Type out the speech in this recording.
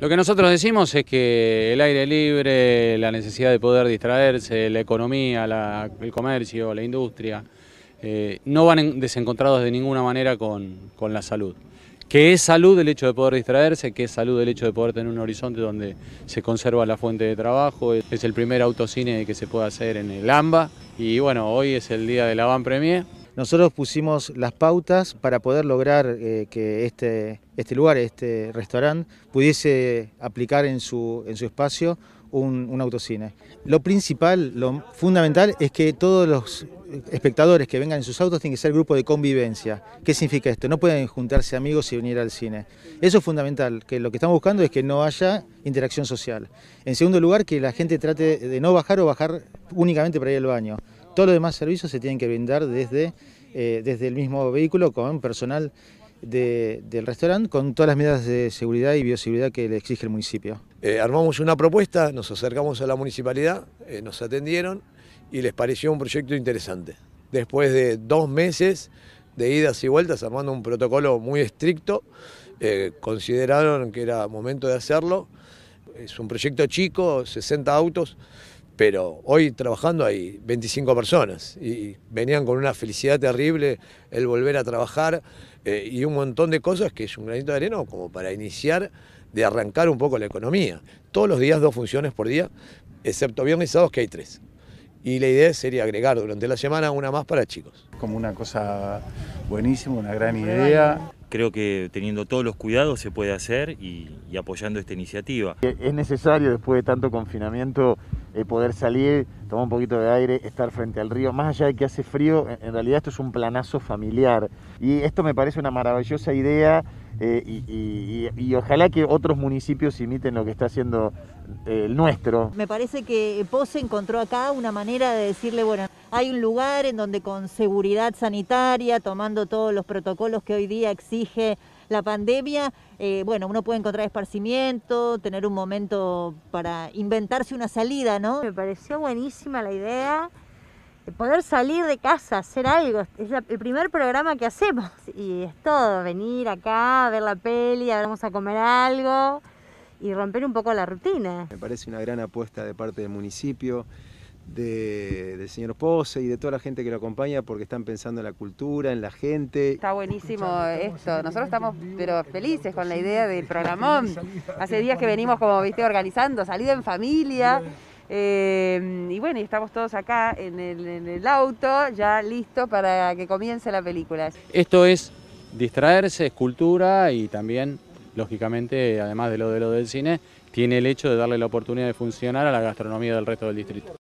Lo que nosotros decimos es que el aire libre, la necesidad de poder distraerse, la economía, el comercio, la industria, eh, no van desencontrados de ninguna manera con, con la salud. Que es salud el hecho de poder distraerse, que es salud el hecho de poder tener un horizonte donde se conserva la fuente de trabajo, es el primer autocine que se puede hacer en el AMBA y bueno, hoy es el día de la Van Premier. Nosotros pusimos las pautas para poder lograr eh, que este, este, lugar, este restaurante, pudiese aplicar en su, espacio un, un, autocine. Lo principal, lo fundamental es que todos los espectadores que vengan en sus autos tienen que ser grupo de convivencia. ¿Qué significa esto? No pueden juntarse amigos y venir al cine. Eso es fundamental, que lo que estamos buscando es que no haya interacción social. En segundo lugar, que la gente trate de no bajar o bajar únicamente para ir al baño. Todos los demás servicios se tienen que brindar desde, eh, desde el mismo vehículo con personal del restaurante con todas las medidas de seguridad y bioseguridad que le exige el municipio. Eh, armamos una propuesta, nos acercamos a la municipalidad, eh, nos atendieron y les pareció un proyecto interesante. Después de dos meses de idas y vueltas, armando un protocolo muy estricto, consideraron que era momento de hacerlo. Es un proyecto chico, 60 autos, pero hoy trabajando hay 25 personas y venían con una felicidad terrible el volver a trabajar eh, y un montón de cosas que es un granito de arena como para iniciar, de arrancar un poco la economía. Todos los días dos funciones por día, excepto viernes y sábados que hay tres. Y la idea sería agregar durante la semana una más para chicos. Como una cosa buenísima, una gran idea creo que teniendo todos los cuidados se puede hacer y, apoyando esta iniciativa. Es necesario después de tanto confinamiento eh, poder salir, tomar un poquito de aire, estar frente al río, más allá de que hace frío, en realidad esto es un planazo familiar y esto me parece una maravillosa idea eh, y, ojalá que otros municipios imiten lo que está haciendo eh, el nuestro. Me parece que Pose encontró acá una manera de decirle, bueno, hay un lugar en donde con seguridad sanitaria, tomando todos los protocolos que hoy día exige la pandemia, eh, bueno, uno puede encontrar esparcimiento, tener un momento para inventarse una salida, ¿no? Me pareció buenísima la idea de poder salir de casa, hacer algo. Es el primer programa que hacemos y es todo, venir acá, ver la peli, vamos a comer algo y romper un poco la rutina. Me parece una gran apuesta de parte del municipio de, del señor Pose y de toda la gente que lo acompaña porque están pensando en la cultura, en la gente. Está buenísimo esto. Nosotros estamos pero felices con la idea del programón. Hace días que venimos como viste organizando, salida en familia. Eh, y bueno, y estamos todos acá en el, auto, ya listo para que comience la película. Esto es distraerse, es cultura y también, lógicamente, además de lo de lo del cine, tiene el hecho de darle la oportunidad de funcionar a la gastronomía del resto del distrito.